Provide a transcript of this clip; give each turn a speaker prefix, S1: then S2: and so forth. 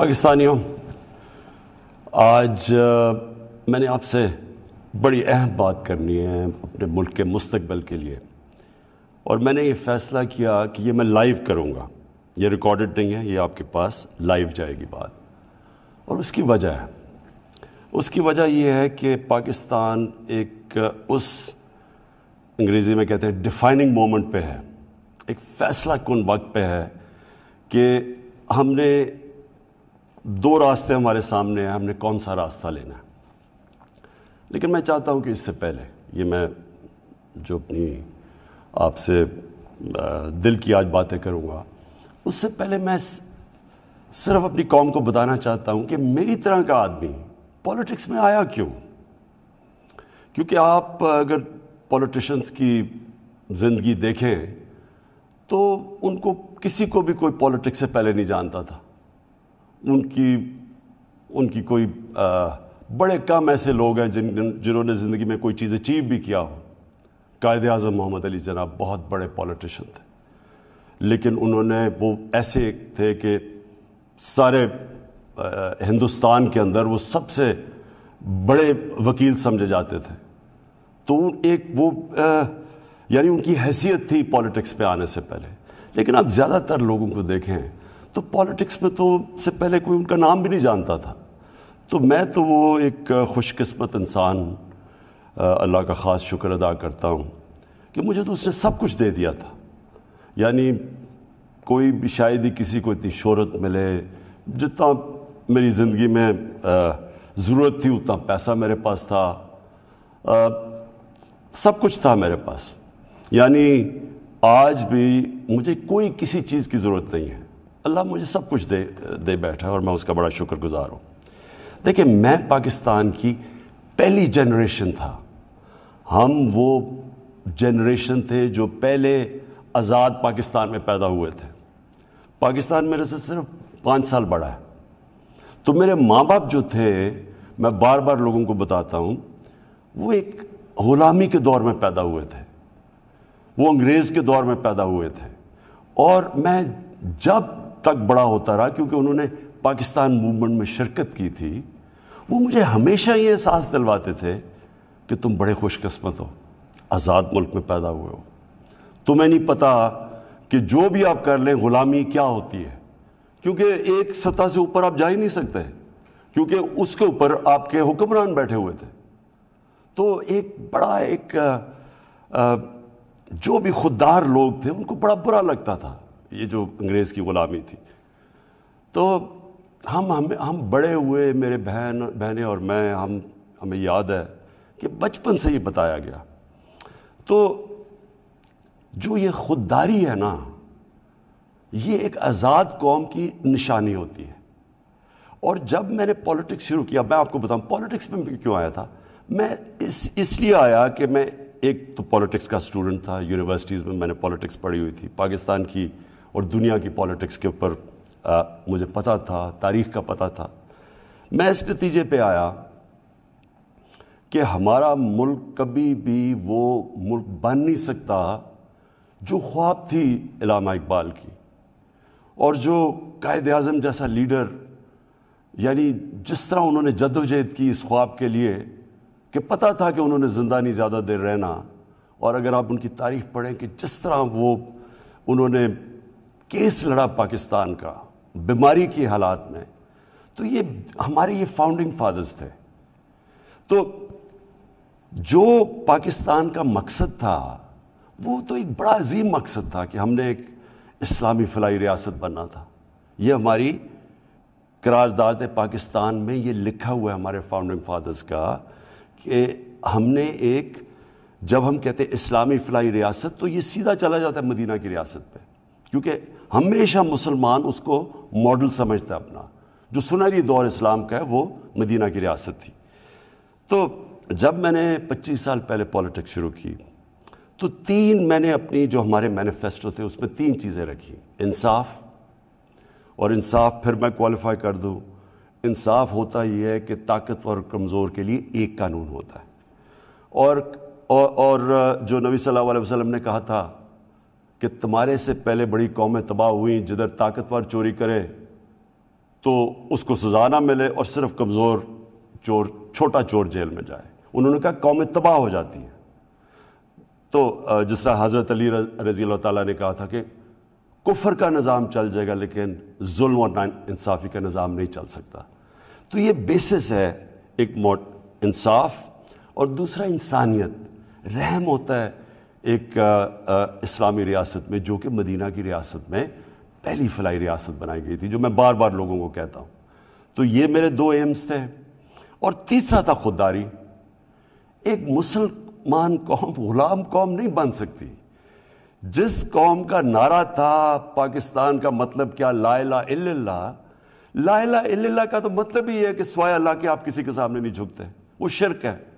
S1: पाकिस्तानियों आज आ, मैंने आपसे बड़ी अहम बात करनी है अपने मुल्क के मुस्तबल के लिए और मैंने ये फ़ैसला किया कि ये मैं लाइव करूँगा ये रिकॉर्डेड नहीं है ये आपके पास लाइव जाएगी बात और उसकी वजह है उसकी वजह ये है कि पाकिस्तान एक उस अंग्रेज़ी में कहते हैं डिफाइनिंग मोमेंट पे है एक फ़ैसला कन वक्त पे है कि हमने दो रास्ते हमारे सामने हैं हमने कौन सा रास्ता लेना है लेकिन मैं चाहता हूं कि इससे पहले ये मैं जो अपनी आपसे दिल की आज बातें करूँगा उससे पहले मैं सिर्फ अपनी कौम को बताना चाहता हूँ कि मेरी तरह का आदमी पॉलिटिक्स में आया क्यों क्योंकि आप अगर पॉलिटिशियंस की ज़िंदगी देखें तो उनको किसी को भी कोई पॉलिटिक्स से पहले नहीं जानता था उनकी उनकी कोई आ, बड़े कम ऐसे लोग हैं जिन जिन्होंने ज़िंदगी में कोई चीज़ अचीव भी किया हो कायद अजम मोहम्मद अली जनाब बहुत बड़े पॉलिटिशन थे लेकिन उन्होंने वो ऐसे थे कि सारे हिंदुस्तान के अंदर वो सबसे बड़े वकील समझे जाते थे तो एक वो यानी उनकी हैसियत थी पॉलिटिक्स पे आने से पहले लेकिन आप ज़्यादातर लोगों को देखें तो पॉलिटिक्स में तो से पहले कोई उनका नाम भी नहीं जानता था तो मैं तो वो एक खुशकस्मत इंसान अल्लाह का ख़ास शुक्र अदा करता हूँ कि मुझे तो उसने सब कुछ दे दिया था यानी कोई भी शायद ही किसी को इतनी शोहरत मिले जितना मेरी ज़िंदगी में ज़रूरत थी उतना पैसा मेरे पास था आ, सब कुछ था मेरे पास यानी आज भी मुझे कोई किसी चीज़ की ज़रूरत नहीं है अल्लाह मुझे सब कुछ दे दे बैठा और मैं उसका बड़ा शुक्र गुजार हूँ देखिए मैं पाकिस्तान की पहली जनरेशन था हम वो जनरेशन थे जो पहले आज़ाद पाकिस्तान में पैदा हुए थे पाकिस्तान मेरे से सिर्फ पाँच साल बड़ा है तो मेरे माँ बाप जो थे मैं बार बार लोगों को बताता हूँ वो एक ग़ुलामी के दौर में पैदा हुए थे वो अंग्रेज़ के दौर में पैदा हुए थे और मैं जब तक बड़ा होता रहा क्योंकि उन्होंने पाकिस्तान मूवमेंट में शिरकत की थी वो मुझे हमेशा ये एहसास दिलवाते थे कि तुम बड़े खुशकस्मत हो आज़ाद मुल्क में पैदा हुए हो तुम्हें नहीं पता कि जो भी आप कर लें ग़ुलामी क्या होती है क्योंकि एक सतह से ऊपर आप जा ही नहीं सकते क्योंकि उसके ऊपर आपके हुक्मरान बैठे हुए थे तो एक बड़ा एक आ, आ, जो भी खुददार लोग थे उनको बड़ा बुरा लगता था ये जो अंग्रेज़ की ग़ुलामी थी तो हम हम हम बड़े हुए मेरे बहन बहनें और मैं हम हमें याद है कि बचपन से ही बताया गया तो जो ये खुददारी है ना ये एक आज़ाद कौम की निशानी होती है और जब मैंने पॉलिटिक्स शुरू किया मैं आपको बताऊं पॉलिटिक्स में क्यों आया था मैं इस इसलिए आया कि मैं एक तो पॉलिटिक्स का स्टूडेंट था यूनिवर्सिटीज़ में मैंने पॉलिटिक्स पढ़ी हुई थी पाकिस्तान की और दुनिया की पॉलिटिक्स के ऊपर मुझे पता था तारीख का पता था मैं इस नतीजे पे आया कि हमारा मुल्क कभी भी वो मुल्क बन नहीं सकता जो ख्वाब थी इलामा इकबाल की और जो कायद अजम जैसा लीडर यानी जिस तरह उन्होंने जद्दोजहद की इस ख्वाब के लिए कि पता था कि उन्होंने ज़िंदा नहीं ज़्यादा देर रहना और अगर आप उनकी तारीफ पढ़ें कि जिस तरह वो उन्होंने केस लड़ा पाकिस्तान का बीमारी की हालात में तो ये हमारे ये फाउंडिंग फादर्स थे तो जो पाकिस्तान का मकसद था वो तो एक बड़ा अजीम मकसद था कि हमने एक इस्लामी फलाई रियासत बनना था ये हमारी करारदाद पाकिस्तान में ये लिखा हुआ है हमारे फाउंडिंग फादर्स का कि हमने एक जब हम कहते हैं इस्लामी फलाई रियासत तो ये सीधा चला जाता है मदीना की रियासत पे क्योंकि हमेशा मुसलमान उसको मॉडल समझता अपना जो सुनहरी दौर इस्लाम का है वो मदीना की रियासत थी तो जब मैंने 25 साल पहले पॉलिटिक्स शुरू की तो तीन मैंने अपनी जो हमारे मैनिफेस्टो थे उसमें तीन चीज़ें रखी इंसाफ और इंसाफ फिर मैं क्वालिफाई कर दूँ इंसाफ होता यह है कि ताकतवर और कमज़ोर के लिए एक कानून होता है और और, और जो नबी सल्लल्लाहु अलैहि वसल्लम ने कहा था कि तुम्हारे से पहले बड़ी कौमें तबाह हुई जिधर ताकतवर चोरी करे तो उसको सज़ा ना मिले और सिर्फ कमज़ोर चोर छोटा चोर जेल में जाए उन्होंने कहा कौमें तबाह हो जाती हैं तो जिस तरह हज़रत अली रज़ी ताली ने कहा था कि कुफर का निज़ाम चल जाएगा लेकिन जुल्म और इंसाफ़ी का निज़ाम नहीं चल सकता तो ये बेसिस है एक मोट इंसाफ और दूसरा इंसानियत रहम होता है एक इस्लामी रियासत में जो कि मदीना की रियासत में पहली फलाई रियासत बनाई गई थी जो मैं बार बार लोगों को कहता हूँ तो ये मेरे दो एम्स थे और तीसरा था खुददारी एक मुसलमान कौम गुलाम कौम नहीं बन सकती जिस कौम का नारा था पाकिस्तान का मतलब क्या लाला इल्ला लाला इल्ला का तो मतलब ही है कि स्वाय अल्लाह के आप किसी के सामने नहीं झुकते वो शिरक है